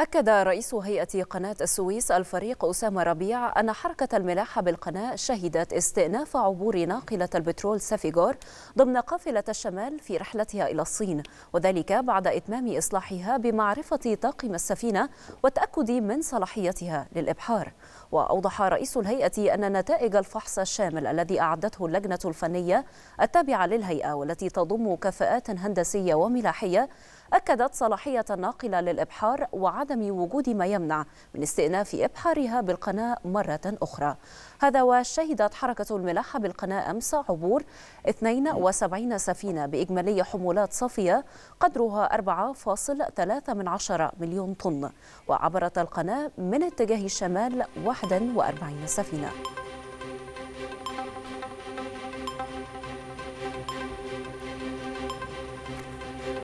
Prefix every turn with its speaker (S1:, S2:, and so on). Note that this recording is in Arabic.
S1: أكد رئيس هيئة قناة السويس الفريق أسامة ربيع أن حركة الملاحة بالقناة شهدت استئناف عبور ناقلة البترول سافيغور ضمن قافلة الشمال في رحلتها إلى الصين وذلك بعد إتمام إصلاحها بمعرفة طاقم السفينة والتأكد من صلاحيتها للإبحار وأوضح رئيس الهيئة أن نتائج الفحص الشامل الذي أعدته اللجنة الفنية التابعة للهيئة والتي تضم كفاءات هندسية وملاحية أكدت صلاحية الناقلة للإبحار وعدم وجود ما يمنع من استئناف إبحارها بالقناة مرة أخرى هذا وشهدت حركة الملاحة بالقناة أمس عبور 72 سفينة بإجمالي حمولات صافية قدرها 4.3 من عشرة مليون طن وعبرت القناة من اتجاه الشمال 41 سفينة